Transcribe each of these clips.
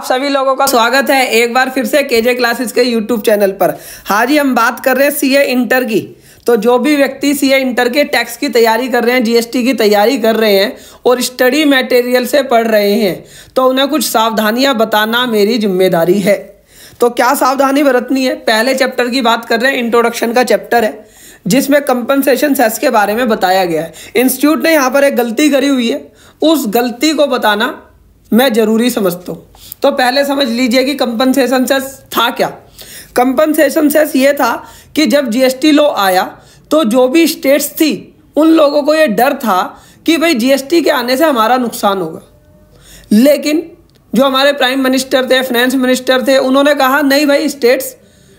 आप सभी लोगों का स्वागत है एक बार फिर से केजे क्लासेस के यूट्यूब चैनल पर हाजी हम बात कर रहे हैं सीए इंटर की तो जो भी व्यक्ति सीए इंटर के टैक्स की तैयारी कर रहे हैं जीएसटी की तैयारी कर रहे हैं और स्टडी मटेरियल से पढ़ रहे हैं तो उन्हें कुछ सावधानियां बताना मेरी जिम्मेदारी है तो क्या सावधानी बरतनी है पहले चैप्टर की बात कर रहे हैं इंट्रोडक्शन का चैप्टर है जिसमें कंपनसेशन सेस के बारे में बताया गया है इंस्टीट्यूट ने यहाँ पर एक गलती करी हुई है उस गलती को बताना मैं ज़रूरी समझता हूँ तो पहले समझ लीजिए कि कंपनसेशन सेस था क्या कंपनसेशन सेस ये था कि जब जीएसटी लॉ आया तो जो भी स्टेट्स थी उन लोगों को ये डर था कि भाई जीएसटी के आने से हमारा नुकसान होगा लेकिन जो हमारे प्राइम मिनिस्टर थे फाइनेंस मिनिस्टर थे उन्होंने कहा नहीं भाई स्टेट्स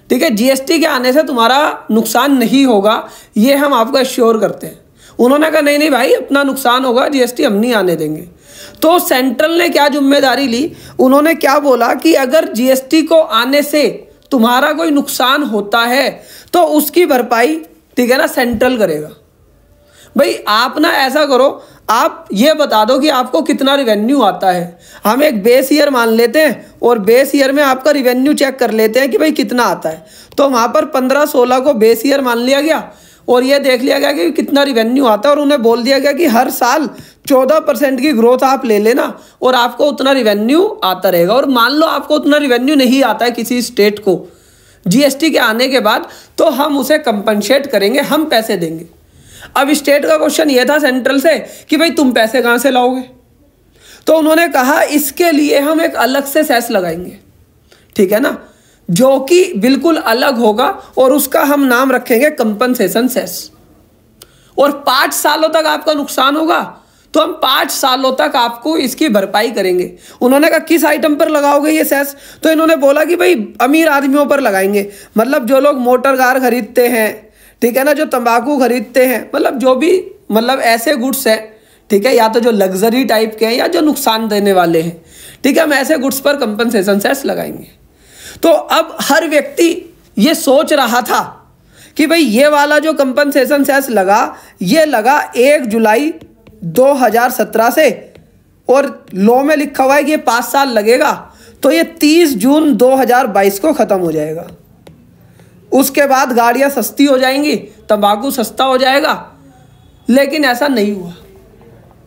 ठीक है जीएसटी के आने से तुम्हारा नुकसान नहीं होगा ये हम आपको श्योर करते हैं उन्होंने कहा नहीं नहीं भाई अपना नुकसान होगा जीएसटी हम नहीं आने देंगे तो सेंट्रल ने क्या जिम्मेदारी ली उन्होंने क्या बोला कि अगर जीएसटी को आने से तुम्हारा कोई नुकसान होता है तो उसकी भरपाई ठीक है ना सेंट्रल करेगा भाई आप ना ऐसा करो आप ये बता दो कि आपको कितना रिवेन्यू आता है हम एक बेस ईयर मान लेते हैं और बेस ईयर में आपका रिवेन्यू चेक कर लेते हैं कि भाई कितना आता है तो वहाँ पर पंद्रह सोलह को बेस ईयर मान लिया गया और ये देख लिया गया कि कितना रिवेन्यू आता है और उन्हें बोल दिया गया कि हर साल चौदह परसेंट की ग्रोथ आप ले लेना और आपको उतना रिवेन्यू आता रहेगा और मान लो आपको उतना रिवेन्यू नहीं आता है किसी स्टेट को जीएसटी के आने के बाद तो हम उसे कंपनसेट करेंगे हम पैसे देंगे अब स्टेट का क्वेश्चन ये था सेंट्रल से कि भाई तुम पैसे कहाँ से लाओगे तो उन्होंने कहा इसके लिए हम एक अलग से सेस लगाएंगे ठीक है ना जो कि बिल्कुल अलग होगा और उसका हम नाम रखेंगे कंपनसेशन सेस और पाँच सालों तक आपका नुकसान होगा तो हम पाँच सालों तक आपको इसकी भरपाई करेंगे उन्होंने कहा किस आइटम पर लगाओगे ये सेस तो इन्होंने बोला कि भाई अमीर आदमियों पर लगाएंगे मतलब जो लोग मोटर कार खरीदते हैं ठीक है ना जो तंबाकू खरीदते हैं मतलब जो भी मतलब ऐसे गुड्स हैं ठीक है या तो जो लग्जरी टाइप के हैं या जो नुकसान देने वाले हैं ठीक है हम ऐसे गुड्स पर कंपनसेशन सेस लगाएंगे तो अब हर व्यक्ति ये सोच रहा था कि भाई ये वाला जो कंपनसेशन सेस लगा ये लगा एक जुलाई 2017 से और लॉ में लिखा हुआ है कि ये पाँच साल लगेगा तो ये 30 जून 2022 को ख़त्म हो जाएगा उसके बाद गाड़ियाँ सस्ती हो जाएंगी तंबाकू सस्ता हो जाएगा लेकिन ऐसा नहीं हुआ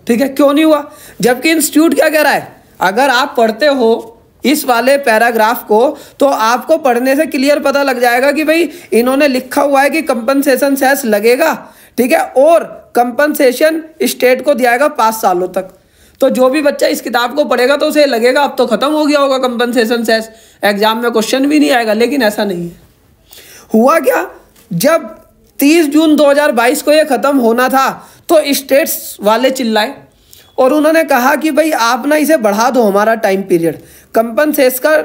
ठीक है क्यों नहीं हुआ जबकि इंस्टीट्यूट क्या कह रहा है अगर आप पढ़ते हो इस वाले पैराग्राफ को तो आपको पढ़ने से क्लियर पता लग जाएगा कि भाई इन्होंने लिखा हुआ है कि कंपनसेशन सेस लगेगा ठीक है और कंपनसेशन स्टेट को दिया जाएगा पाँच सालों तक तो जो भी बच्चा इस किताब को पढ़ेगा तो उसे लगेगा अब तो खत्म हो गया होगा कंपनसेशन सेस एग्जाम में क्वेश्चन भी नहीं आएगा लेकिन ऐसा नहीं है हुआ क्या जब 30 जून 2022 को ये ख़त्म होना था तो स्टेट्स वाले चिल्लाए और उन्होंने कहा कि भाई आप ना इसे बढ़ा दो हमारा टाइम पीरियड कंपनसेस का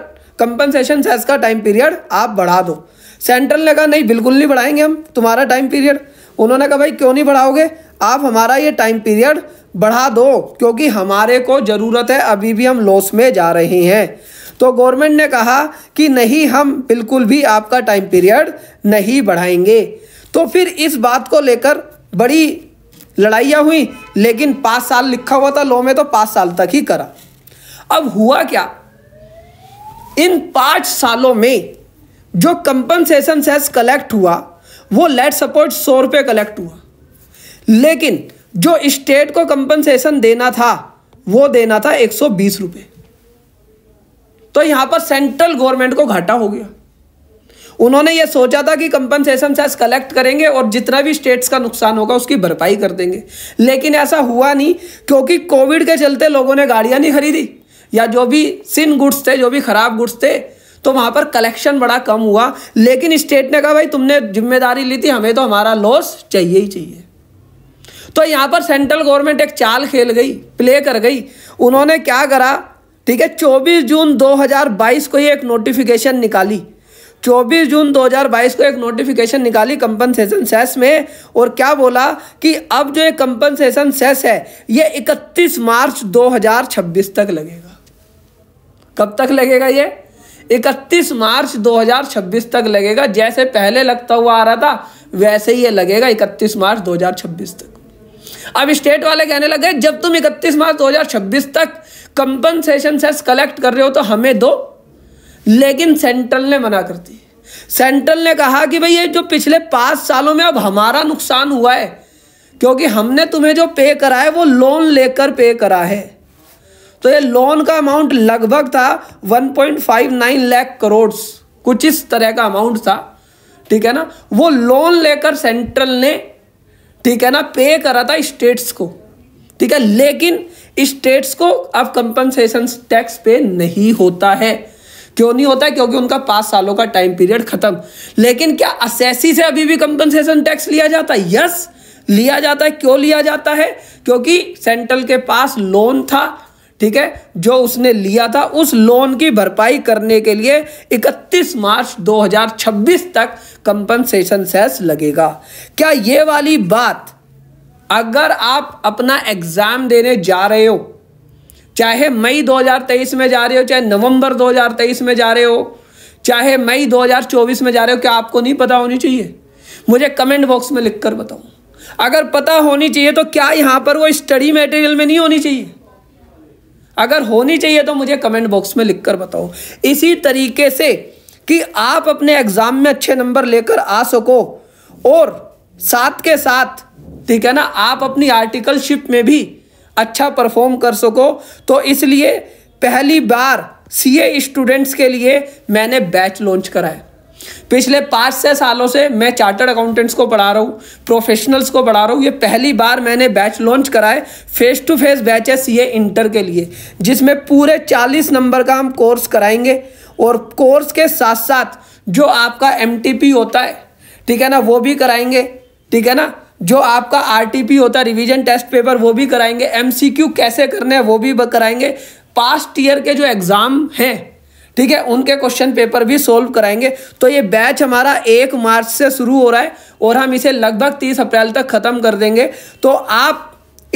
कंपनसेशन सेस का टाइम पीरियड आप बढ़ा दो सेंट्रल ने कहा नहीं बिल्कुल नहीं बढ़ाएंगे हम तुम्हारा टाइम पीरियड उन्होंने कहा भाई क्यों नहीं बढ़ाओगे आप हमारा ये टाइम पीरियड बढ़ा दो क्योंकि हमारे को ज़रूरत है अभी भी हम लॉस में जा रहे हैं तो गवर्नमेंट ने कहा कि नहीं हम बिल्कुल भी आपका टाइम पीरियड नहीं बढ़ाएंगे तो फिर इस बात को लेकर बड़ी लड़ाइयाँ हुई लेकिन पाँच साल लिखा हुआ था लॉ में तो पाँच साल तक ही करा अब हुआ क्या इन पाँच सालों में जो कंपनसेशन सेस कलेक्ट हुआ वो लेट सपोर्ट सौ रुपये कलेक्ट हुआ लेकिन जो स्टेट को कंपनसेशन देना था वो देना था एक सौ बीस रुपये तो यहाँ पर सेंट्रल गवर्नमेंट को घाटा हो गया उन्होंने ये सोचा था कि कंपनसेशन सेस कलेक्ट करेंगे और जितना भी स्टेट्स का नुकसान होगा उसकी भरपाई कर देंगे लेकिन ऐसा हुआ नहीं क्योंकि कोविड के चलते लोगों ने गाड़ियाँ नहीं खरीदी या जो भी सिन गुड्स थे जो भी ख़राब गुड्स थे तो वहां पर कलेक्शन बड़ा कम हुआ लेकिन स्टेट ने कहा भाई तुमने जिम्मेदारी ली थी हमें तो हमारा लॉस चाहिए ही चाहिए तो यहां पर सेंट्रल गवर्नमेंट एक चाल खेल गई प्ले कर गई उन्होंने क्या करा ठीक है 24 जून 2022 को ये एक नोटिफिकेशन निकाली 24 जून 2022 को एक नोटिफिकेशन निकाली कंपनसेशन सेस में और क्या बोला कि अब जो ये कंपनसेशन सेस है ये 31 मार्च 2026 तक लगेगा कब तक लगेगा ये इकतीस मार्च 2026 तक लगेगा जैसे पहले लगता हुआ आ रहा था वैसे ही ये लगेगा इकतीस मार्च 2026 तक अब स्टेट वाले कहने लगे जब तुम 31 मार्च 2026 तक कंपनसेशन सेस कलेक्ट कर रहे हो तो हमें दो लेकिन सेंट्रल ने मना कर दी सेंट्रल ने कहा कि भाई ये जो पिछले पाँच सालों में अब हमारा नुकसान हुआ है क्योंकि हमने तुम्हें जो पे करा है वो लोन लेकर पे करा है तो ये लोन का अमाउंट लगभग था 1.59 लाख करोड़ कुछ इस तरह का अमाउंट था ठीक है ना वो लोन लेकर सेंट्रल ने ठीक है ना पे करा था स्टेट्स को ठीक है लेकिन स्टेट्स को अब कंपनसेशन टैक्स पे नहीं होता है क्यों नहीं होता है? क्योंकि उनका पांच सालों का टाइम पीरियड खत्म लेकिन क्या असेसी से अभी भी कंपनसेशन टैक्स लिया जाता है यस लिया जाता है क्यों लिया जाता है क्योंकि सेंट्रल के पास लोन था ठीक है जो उसने लिया था उस लोन की भरपाई करने के लिए 31 मार्च 2026 तक कंपनसेशन सेस लगेगा क्या ये वाली बात अगर आप अपना एग्ज़ाम देने जा रहे हो चाहे मई 2023 में जा रहे हो चाहे नवंबर 2023 में जा रहे हो चाहे मई 2024 में जा रहे हो क्या आपको नहीं पता होनी चाहिए मुझे कमेंट बॉक्स में लिखकर बताओ अगर पता होनी चाहिए तो क्या यहाँ पर वो स्टडी मटेरियल में नहीं होनी चाहिए अगर होनी चाहिए तो मुझे कमेंट बॉक्स में लिख कर बताओ इसी तरीके से कि आप अपने एग्ज़ाम में अच्छे नंबर लेकर आ सको और साथ के साथ ठीक है ना आप अपनी आर्टिकलशिप में भी अच्छा परफॉर्म कर सको तो इसलिए पहली बार सीए स्टूडेंट्स के लिए मैंने बैच लॉन्च कराया पिछले पाँच से सालों से मैं चार्टर्ड अकाउंटेंट्स को पढ़ा रहा हूँ प्रोफेशनल्स को पढ़ा रहा हूँ ये पहली बार मैंने बैच लॉन्च कराए फेस टू फेस बैच है सी इंटर के लिए जिसमें पूरे चालीस नंबर का हम कोर्स कराएंगे और कोर्स के साथ साथ जो आपका एम होता है ठीक है ना वो भी कराएंगे ठीक है ना जो आपका आर होता है रिविजन टेस्ट पेपर वो भी कराएंगे एम कैसे करने हैं वो भी कराएंगे पास्ट ईयर के जो एग्ज़ाम हैं ठीक है उनके क्वेश्चन पेपर भी सोल्व कराएंगे तो ये बैच हमारा एक मार्च से शुरू हो रहा है और हम इसे लगभग तीस अप्रैल तक ख़त्म कर देंगे तो आप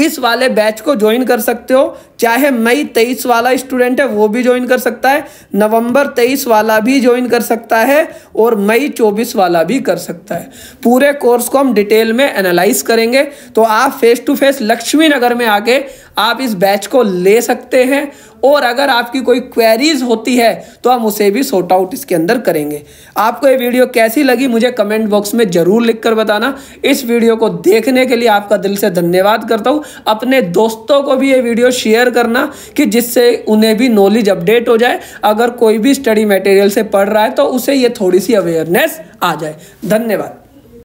इस वाले बैच को ज्वाइन कर सकते हो चाहे मई तेईस वाला स्टूडेंट है वो भी ज्वाइन कर सकता है नवंबर तेईस वाला भी ज्वाइन कर सकता है और मई चौबीस वाला भी कर सकता है पूरे कोर्स को हम डिटेल में एनालाइज करेंगे तो आप face to face Laxmi Nagar में आके आप इस बैच को ले सकते हैं और अगर आपकी कोई क्वेरीज होती है तो हम उसे भी सॉर्ट आउट इसके अंदर करेंगे आपको ये वीडियो कैसी लगी मुझे कमेंट बॉक्स में ज़रूर लिखकर बताना इस वीडियो को देखने के लिए आपका दिल से धन्यवाद करता हूँ अपने दोस्तों को भी ये वीडियो शेयर करना कि जिससे उन्हें भी नॉलेज अपडेट हो जाए अगर कोई भी स्टडी मटेरियल से पढ़ रहा है तो उसे ये थोड़ी सी अवेयरनेस आ जाए धन्यवाद